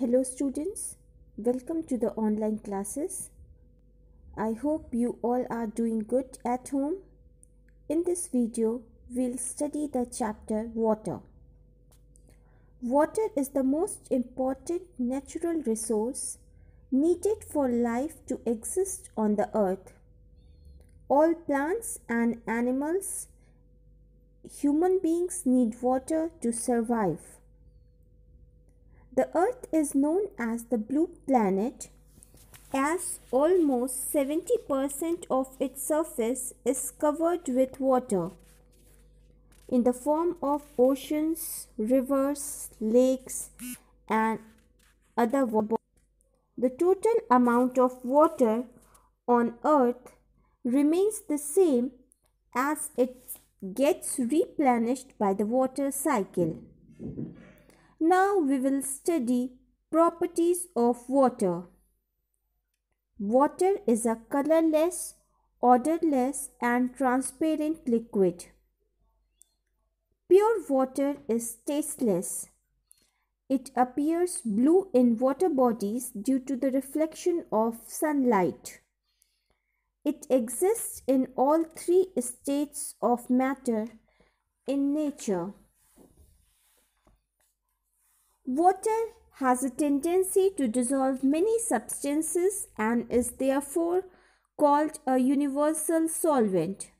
Hello students, welcome to the online classes. I hope you all are doing good at home. In this video, we'll study the chapter Water. Water is the most important natural resource needed for life to exist on the earth. All plants and animals, human beings need water to survive. The Earth is known as the blue planet as almost 70% of its surface is covered with water in the form of oceans, rivers, lakes, and other water. The total amount of water on Earth remains the same as it gets replenished by the water cycle. Now we will study properties of water. Water is a colorless, odorless and transparent liquid. Pure water is tasteless. It appears blue in water bodies due to the reflection of sunlight. It exists in all three states of matter in nature. Water has a tendency to dissolve many substances and is therefore called a universal solvent.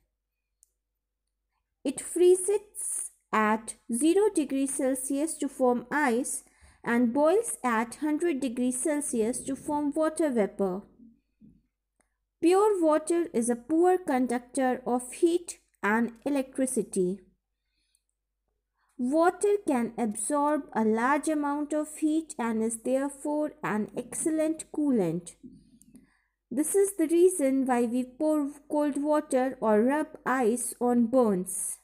It freezes at 0 degrees Celsius to form ice and boils at 100 degrees Celsius to form water vapor. Pure water is a poor conductor of heat and electricity. Water can absorb a large amount of heat and is therefore an excellent coolant. This is the reason why we pour cold water or rub ice on burns.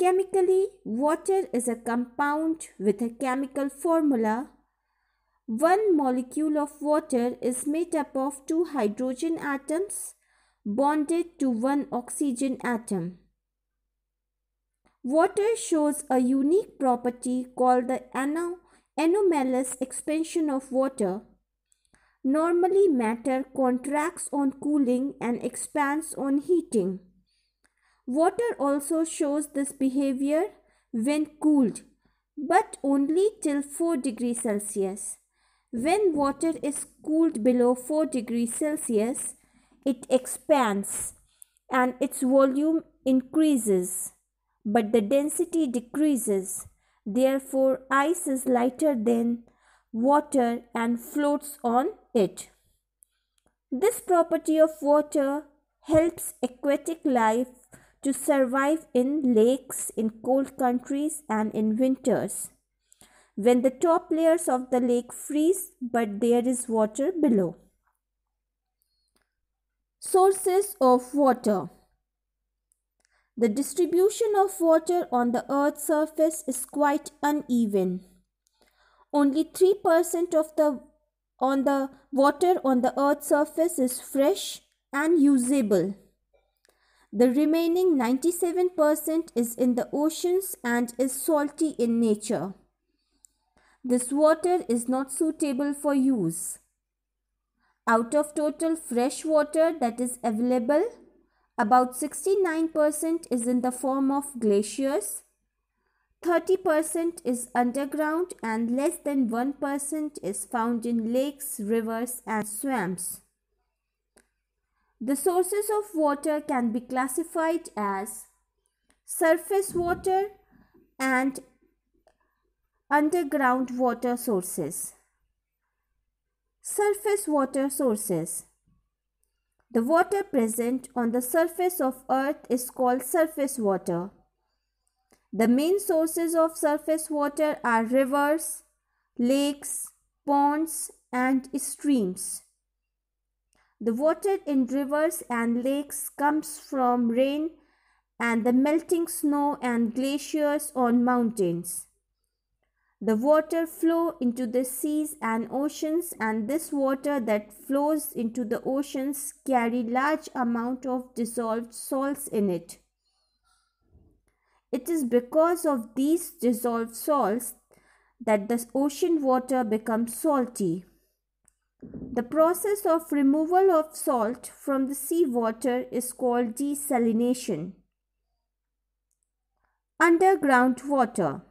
Chemically, water is a compound with a chemical formula. One molecule of water is made up of two hydrogen atoms bonded to one oxygen atom. Water shows a unique property called the anomalous expansion of water. Normally, matter contracts on cooling and expands on heating. Water also shows this behavior when cooled, but only till 4 degrees Celsius. When water is cooled below 4 degrees Celsius, it expands and its volume increases but the density decreases. Therefore, ice is lighter than water and floats on it. This property of water helps aquatic life to survive in lakes, in cold countries, and in winters. When the top layers of the lake freeze, but there is water below. Sources of water the distribution of water on the Earth's surface is quite uneven. Only 3% of the on the water on the Earth's surface is fresh and usable. The remaining 97% is in the oceans and is salty in nature. This water is not suitable for use. Out of total fresh water that is available, about 69% is in the form of glaciers, 30% is underground and less than 1% is found in lakes, rivers and swamps. The sources of water can be classified as surface water and underground water sources. Surface water sources the water present on the surface of earth is called surface water. The main sources of surface water are rivers, lakes, ponds and streams. The water in rivers and lakes comes from rain and the melting snow and glaciers on mountains. The water flow into the seas and oceans and this water that flows into the oceans carry large amount of dissolved salts in it. It is because of these dissolved salts that the ocean water becomes salty. The process of removal of salt from the seawater is called desalination. Underground water.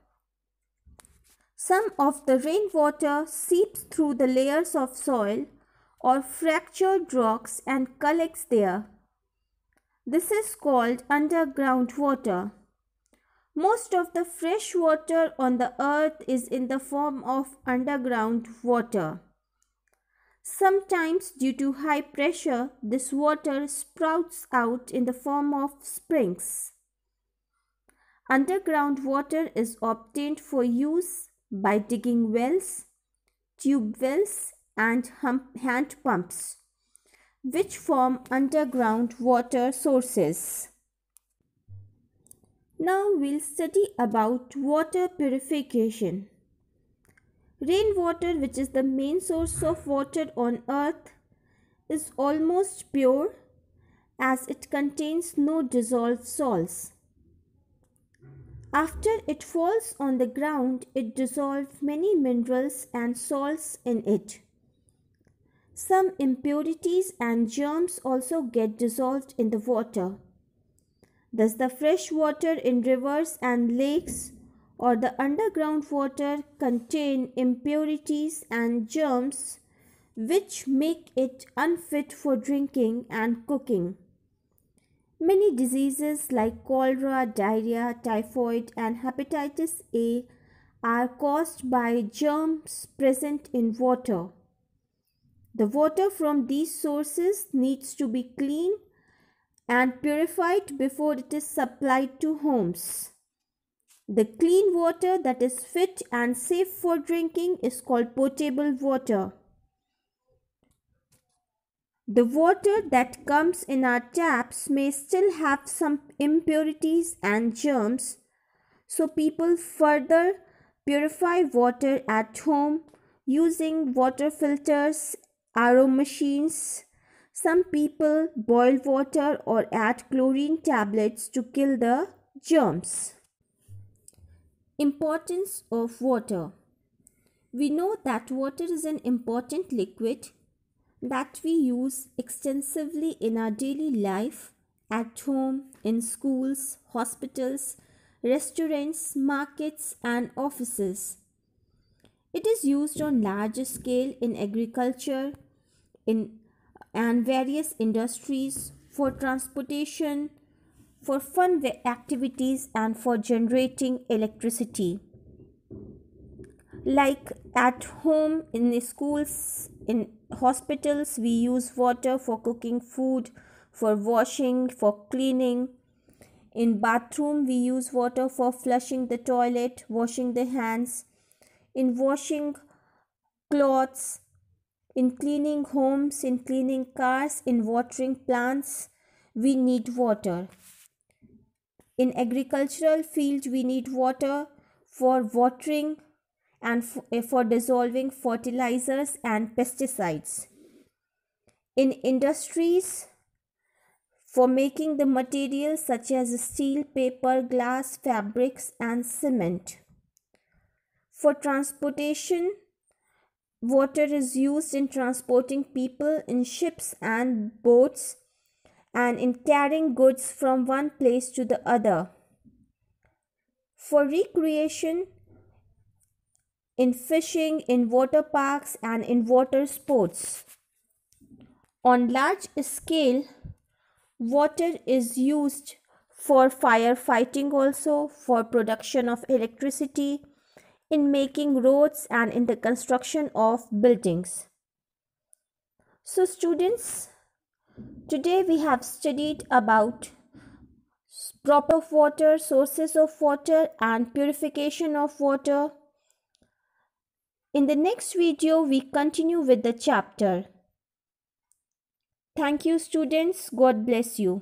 Some of the rainwater seeps through the layers of soil or fractured rocks and collects there. This is called underground water. Most of the fresh water on the earth is in the form of underground water. Sometimes, due to high pressure, this water sprouts out in the form of springs. Underground water is obtained for use by digging wells, tube wells, and hand pumps, which form underground water sources. Now we'll study about water purification. Rainwater, which is the main source of water on earth, is almost pure as it contains no dissolved salts. After it falls on the ground, it dissolves many minerals and salts in it. Some impurities and germs also get dissolved in the water. Thus, the fresh water in rivers and lakes or the underground water contain impurities and germs which make it unfit for drinking and cooking. Many diseases like cholera, diarrhea, typhoid, and hepatitis A are caused by germs present in water. The water from these sources needs to be clean and purified before it is supplied to homes. The clean water that is fit and safe for drinking is called potable water. The water that comes in our taps may still have some impurities and germs, so people further purify water at home using water filters, RO machines. Some people boil water or add chlorine tablets to kill the germs. Importance of water. We know that water is an important liquid that we use extensively in our daily life at home, in schools, hospitals, restaurants, markets, and offices. It is used on larger scale in agriculture in, and various industries, for transportation, for fun activities, and for generating electricity like at home in the schools in hospitals we use water for cooking food for washing for cleaning in bathroom we use water for flushing the toilet washing the hands in washing clothes in cleaning homes in cleaning cars in watering plants we need water in agricultural field we need water for watering and eh, for dissolving fertilizers and pesticides. In industries, for making the materials such as steel, paper, glass, fabrics, and cement. For transportation, water is used in transporting people in ships and boats and in carrying goods from one place to the other. For recreation, in fishing, in water parks, and in water sports. On large scale, water is used for firefighting also, for production of electricity, in making roads and in the construction of buildings. So students, today we have studied about proper water, sources of water and purification of water, in the next video, we continue with the chapter. Thank you students. God bless you.